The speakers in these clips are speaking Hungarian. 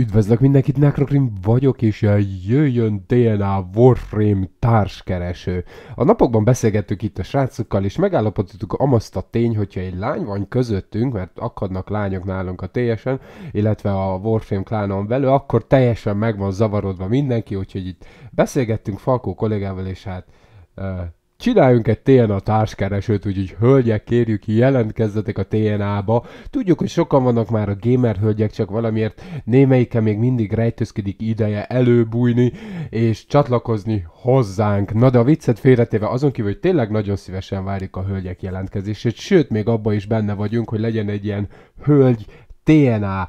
Üdvözlök mindenkit, Necrokrim vagyok, és jöjjön DNA Warframe társkereső. A napokban beszélgettük itt a srácokkal, és megállapodtuk azt a tény, hogyha egy lány van közöttünk, mert akadnak lányok nálunk a teljesen, illetve a Warframe klánon belül, akkor teljesen meg van zavarodva mindenki, úgyhogy itt beszélgettünk Falkó kollégával, és hát uh, csináljunk egy TNA társkeresőt, úgyhogy hölgyek, kérjük, jelentkezzetek a TNA-ba. Tudjuk, hogy sokan vannak már a gamer hölgyek, csak valamiért némelyike még mindig rejtőzkedik ideje előbújni és csatlakozni hozzánk. Na de a viccet félretéve azon kívül, hogy tényleg nagyon szívesen várjuk a hölgyek jelentkezését, sőt, még abba is benne vagyunk, hogy legyen egy ilyen hölgy TNA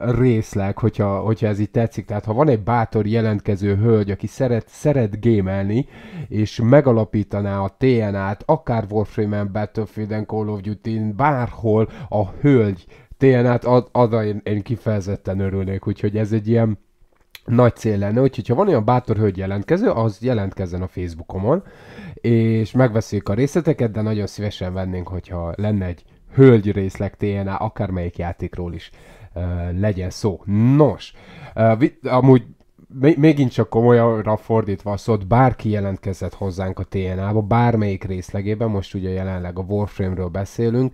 részleg, hogyha, hogyha ez így tetszik. Tehát ha van egy bátor jelentkező hölgy, aki szeret, szeret gémelni, és megalapítaná a TNA-t, akár Warframe-en, Battlefield-en, Call of Duty-n, bárhol a hölgy TNA-t, ad, ad, én, én kifejezetten örülnék, úgyhogy ez egy ilyen nagy cél lenne, úgyhogy ha van olyan bátor hölgy jelentkező, az jelentkezzen a Facebookomon, és megveszik a részleteket, de nagyon szívesen vennénk, hogyha lenne egy hölgy részleg TNA, akármelyik játékról is legyen szó. Nos, amúgy mégint csak komolyanra fordítva a szót, bárki jelentkezett hozzánk a TNA-ba, bármelyik részlegében, most ugye jelenleg a Warframe-ről beszélünk,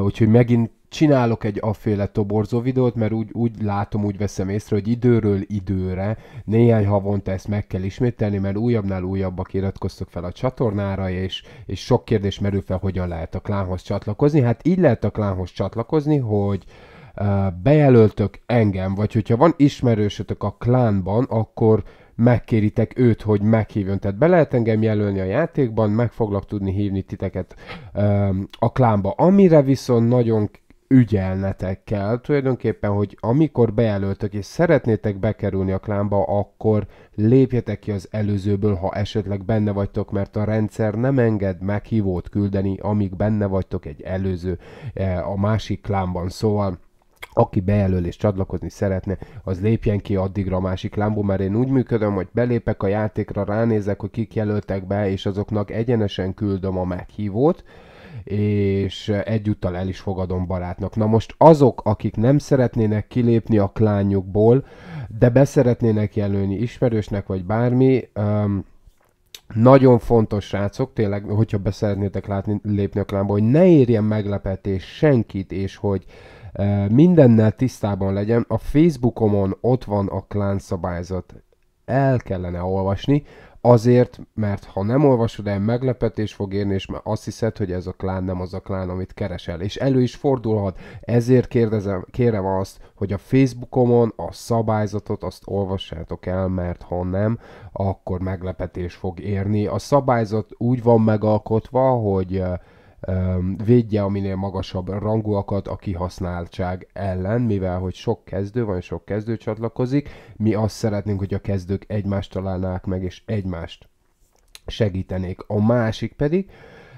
úgyhogy megint csinálok egy aféle toborzó videót, mert úgy, úgy látom, úgy veszem észre, hogy időről időre, néhány havonta ezt meg kell ismételni, mert újabbnál újabbak iratkoztok fel a csatornára, és, és sok kérdés merül fel, hogyan lehet a klánhoz csatlakozni. Hát így lehet a klánhoz csatlakozni, hogy bejelöltök engem, vagy hogyha van ismerősötök a klánban, akkor megkéritek őt, hogy meghívjon. Tehát be lehet engem jelölni a játékban, meg foglak tudni hívni titeket a klánba. Amire viszont nagyon ügyelnetek kell tulajdonképpen, hogy amikor bejelöltök és szeretnétek bekerülni a klánba, akkor lépjetek ki az előzőből, ha esetleg benne vagytok, mert a rendszer nem enged meghívót küldeni, amíg benne vagytok egy előző e, a másik klánban. Szóval aki bejelöl és csatlakozni szeretne, az lépjen ki addigra a másik lámbú, mert én úgy működöm, hogy belépek a játékra, ránézek, hogy kik jelöltek be, és azoknak egyenesen küldöm a meghívót, és egyúttal el is fogadom barátnak. Na most azok, akik nem szeretnének kilépni a klányukból, de beszeretnének jelölni ismerősnek vagy bármi, um, nagyon fontos, srácok, tényleg, hogyha beszeretnétek látni, lépni a klánba, hogy ne érjen meglepetés senkit, és hogy mindennel tisztában legyen. A Facebookomon ott van a klán szabályzat. El kellene olvasni, azért, mert ha nem olvasod el, meglepetés fog érni, és már azt hiszed, hogy ez a klán nem az a klán, amit keresel. És elő is fordulhat. Ezért kérdezem, kérem azt, hogy a Facebookomon a szabályzatot azt olvassátok el, mert ha nem, akkor meglepetés fog érni. A szabályzat úgy van megalkotva, hogy uh, védje a minél magasabb rangúakat a kihasználtság ellen, mivel hogy sok kezdő van, sok kezdő csatlakozik, mi azt szeretnénk, hogy a kezdők egymást találnák meg, és egymást segítenék. A másik pedig,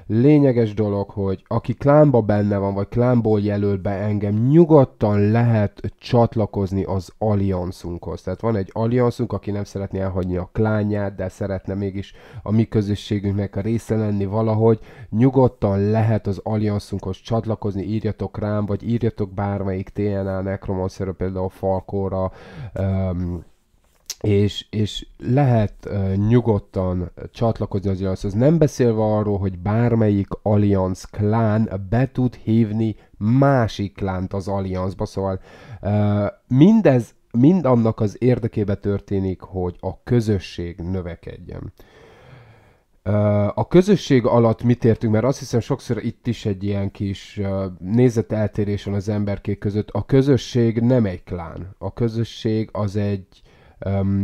lényeges dolog, hogy aki klánba benne van, vagy klánból jelöl be engem, nyugodtan lehet csatlakozni az alianszunkhoz. Tehát van egy alianszunk, aki nem szeretné elhagyni a klánját, de szeretne mégis a mi közösségünknek a része lenni valahogy, nyugodtan lehet az alianszunkhoz csatlakozni, írjatok rám, vagy írjatok bármelyik TNA Necromancer, például Falkóra, um, és, és lehet uh, nyugodtan csatlakozni az alliance nem beszélve arról, hogy bármelyik Allianz klán be tud hívni másik klánt az Allianzba, szóval uh, mindez mind annak az érdekébe történik, hogy a közösség növekedjen. A közösség alatt mit értünk, mert azt hiszem sokszor itt is egy ilyen kis nézeteltérés van az emberkék között. A közösség nem egy klán. A közösség az egy,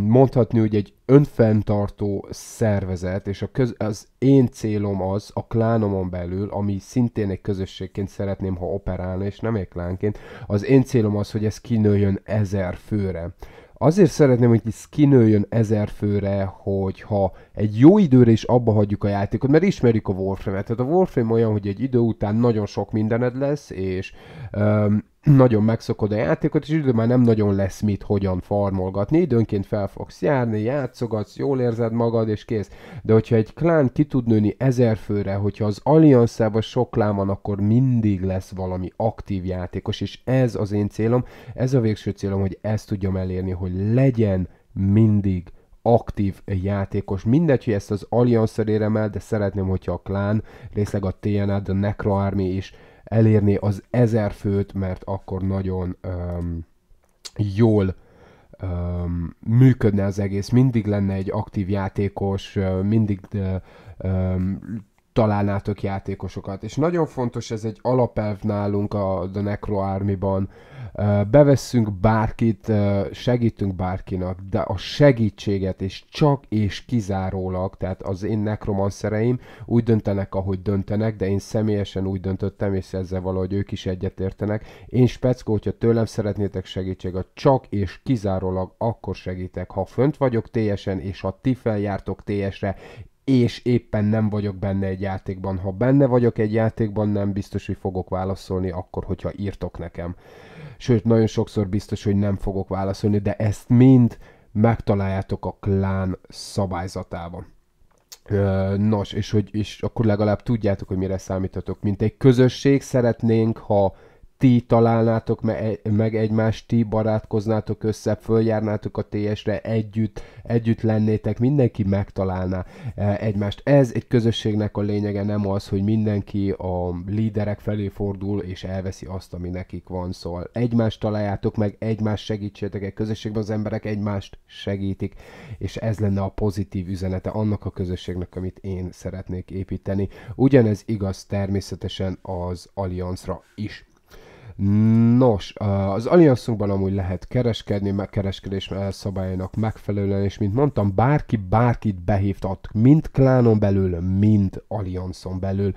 mondhatni, hogy egy önfenntartó szervezet, és a köz, az én célom az a klánomon belül, ami szintén egy közösségként szeretném, ha operálna, és nem egy klánként, az én célom az, hogy ez kinőjön ezer főre. Azért szeretném, hogy ez kinőjön ezer főre, hogyha egy jó időre is abba hagyjuk a játékot, mert ismerjük a Warframe-et. Tehát a Warframe olyan, hogy egy idő után nagyon sok mindened lesz, és um, nagyon megszokod a játékot, és idő már nem nagyon lesz mit hogyan farmolgatni. Időnként fel fogsz járni, játszogatsz, jól érzed magad, és kész. De hogyha egy klán ki tud nőni ezer főre, hogyha az alianszában sok klán van, akkor mindig lesz valami aktív játékos, és ez az én célom, ez a végső célom, hogy ezt tudjam elérni, hogy legyen mindig aktív játékos. Mindegy, hogy ezt az Alliancer érem el, de szeretném, hogyha a klán, részleg a TNA, a Necro Army is elérni az ezer főt, mert akkor nagyon um, jól um, működne az egész, mindig lenne egy aktív játékos, mindig um, találnátok játékosokat. És nagyon fontos, ez egy alapelv nálunk a The Necro Army-ban. Bevesszünk bárkit, segítünk bárkinak, de a segítséget és csak és kizárólag, tehát az én nekromanszereim úgy döntenek, ahogy döntenek, de én személyesen úgy döntöttem, és ezzel valahogy ők is egyetértenek. Én speckó, hogyha tőlem szeretnétek segítséget, csak és kizárólag akkor segítek, ha fönt vagyok teljesen és ha ti feljártok teljesre, és éppen nem vagyok benne egy játékban. Ha benne vagyok egy játékban, nem biztos, hogy fogok válaszolni akkor, hogyha írtok nekem. Sőt, nagyon sokszor biztos, hogy nem fogok válaszolni, de ezt mind megtaláljátok a klán szabályzatában. Nos, és, hogy, és akkor legalább tudjátok, hogy mire számítatok. Mint egy közösség szeretnénk, ha ti találnátok meg egymást, ti barátkoznátok össze, följárnátok a TS-re együtt, együtt lennétek, mindenki megtalálná e, egymást. Ez egy közösségnek a lényege nem az, hogy mindenki a líderek felé fordul és elveszi azt, ami nekik van. Szóval egymást találjátok meg, egymást segítsétek, egy közösségben az emberek egymást segítik, és ez lenne a pozitív üzenete annak a közösségnek, amit én szeretnék építeni. Ugyanez igaz természetesen az Allianzra is. Nos, az Allianszunkban amúgy lehet kereskedni, meg kereskedés eh, szabályainak megfelelően, és mint mondtam, bárki bárkit behívtat, mind klánon belül, mind Allianzon belül,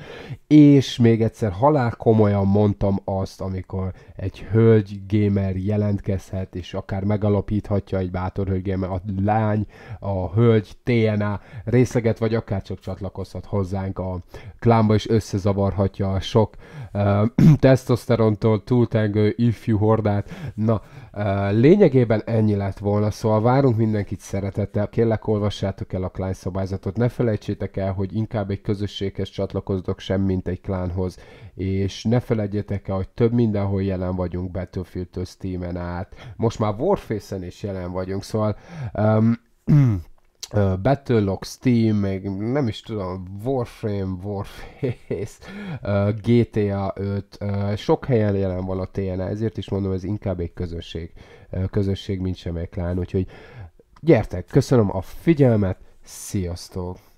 és még egyszer halál komolyan mondtam azt, amikor egy hölgy gamer jelentkezhet, és akár megalapíthatja egy bátor hölgy gamer, a lány, a hölgy, TNA részleget, vagy akár csak csatlakozhat hozzánk a klánba, és összezavarhatja a sok uh, eh, testosterontól Tango ifjú hordát. Na, eh, lényegében ennyi lett volna, szóval várunk mindenkit szeretettel. Kérlek, olvassátok el a klán szabályzatot. Ne felejtsétek el, hogy inkább egy közösséghez csatlakozdok, sem mint egy klánhoz. És ne felejtjétek el, hogy több mindenhol jelen vagyunk, Battlefield-től Steam-en át. Most már Warface-en is jelen vagyunk, szóval... Um, Uh, Battlelog, Steam, még nem is tudom, Warframe, Warface, uh, GTA 5, uh, sok helyen jelen van a TNA, ezért is mondom, ez inkább egy közösség, uh, közösség, mint sem egy klán, úgyhogy gyertek, köszönöm a figyelmet, sziasztok!